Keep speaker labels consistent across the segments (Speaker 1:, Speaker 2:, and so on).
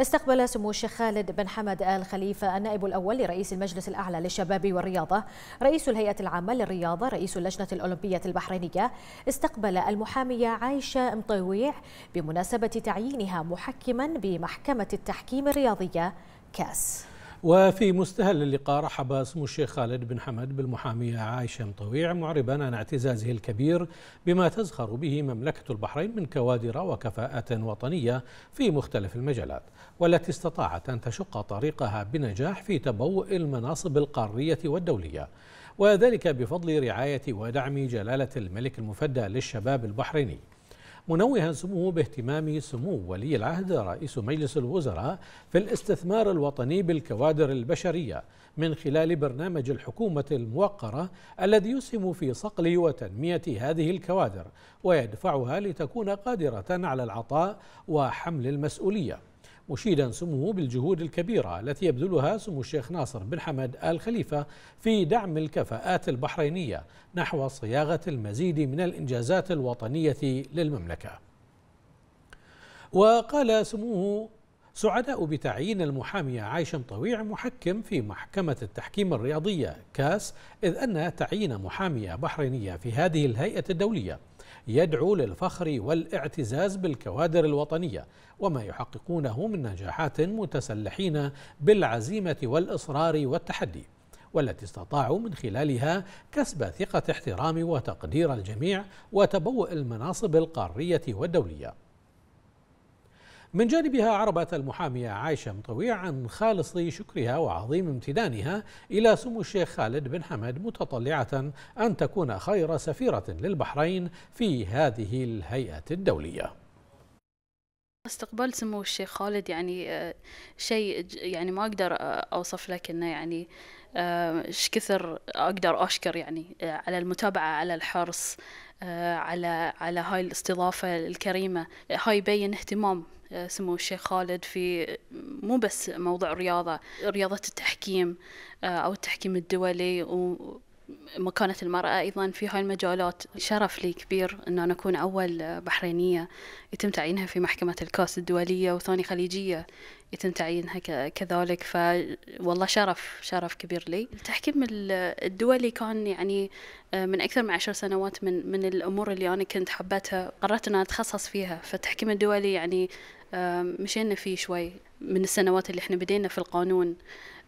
Speaker 1: استقبل سمو الشيخ خالد بن حمد آل خليفة النائب الأول لرئيس المجلس الأعلى للشباب والرياضة رئيس الهيئة العامة للرياضة رئيس اللجنة الأولمبية البحرينية استقبل المحامية عائشة مطويع بمناسبة تعيينها محكما بمحكمة التحكيم الرياضية كاس
Speaker 2: وفي مستهل اللقاء رحب سمو الشيخ خالد بن حمد بالمحامية عائشة مطويع معربا عن اعتزازه الكبير بما تزخر به مملكة البحرين من كوادر وكفاءات وطنية في مختلف المجالات والتي استطاعت أن تشق طريقها بنجاح في تبوء المناصب القارية والدولية وذلك بفضل رعاية ودعم جلالة الملك المفدى للشباب البحريني منوها سموه باهتمام سمو ولي العهد رئيس مجلس الوزراء في الاستثمار الوطني بالكوادر البشرية من خلال برنامج الحكومة الموقرة الذي يسهم في صقل وتنمية هذه الكوادر ويدفعها لتكون قادرة على العطاء وحمل المسؤولية مشيدا سموه بالجهود الكبيرة التي يبذلها سمو الشيخ ناصر بن حمد آل خليفة في دعم الكفاءات البحرينية نحو صياغة المزيد من الإنجازات الوطنية للمملكة وقال سموه سعداء بتعيين المحامية عايشة طويع محكم في محكمة التحكيم الرياضية كاس إذ أن تعيين محامية بحرينية في هذه الهيئة الدولية يدعو للفخر والاعتزاز بالكوادر الوطنية وما يحققونه من نجاحات متسلحين بالعزيمة والإصرار والتحدي والتي استطاعوا من خلالها كسب ثقة احترام وتقدير الجميع وتبوء المناصب القارية والدولية من جانبها عربت المحامية عائشة مطويع عن خالص شكرها وعظيم امتدانها إلى سمو الشيخ خالد بن حمد متطلعة أن تكون خير سفيرة للبحرين في هذه الهيئة الدولية
Speaker 3: استقبال سمو الشيخ خالد يعني آه، شيء يعني ما اقدر آه، اوصف لك انه يعني آه، ايش كثر اقدر اشكر يعني على المتابعه على الحرص على على هاي الاستضافه الكريمه هاي يبين اهتمام سمو الشيخ خالد في مو بس موضوع الرياضة رياضة التحكيم آه، أو التحكيم الدولي و مكانة المرأة أيضا في هاي المجالات شرف لي كبير أن أنا أكون أول بحرينية يتم تعيينها في محكمة الكاس الدولية وثاني خليجية يتم تعيينها كذلك فوالله شرف شرف كبير لي التحكيم الدولي كان يعني آه، من أكثر من عشر سنوات من من الأمور اللي أنا كنت حبتها قررت أن أتخصص فيها فالتحكيم الدولي يعني مشينا فيه شوي من السنوات اللي احنا بدينا في القانون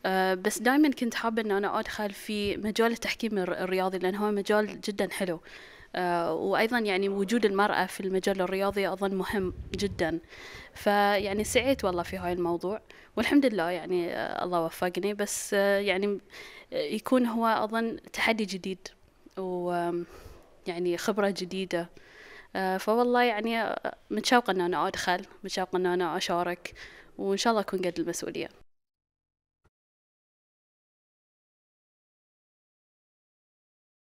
Speaker 3: آه، بس دائما كنت حابة ان انا ادخل في مجال التحكيم الرياضي لان هو مجال جدا حلو آه، وأيضا يعني وجود المرأة في المجال الرياضي أظن مهم جدا فيعني سعيت والله في هاي الموضوع والحمد لله يعني آه، الله وفقني بس يعني يكون هو أظن تحدي جديد و يعني خبرة جديدة آه، فوالله يعني آه، متشوقة أن أنا أدخل متشوقة أن أنا أشارك وإن شاء الله أكون قد المسؤولية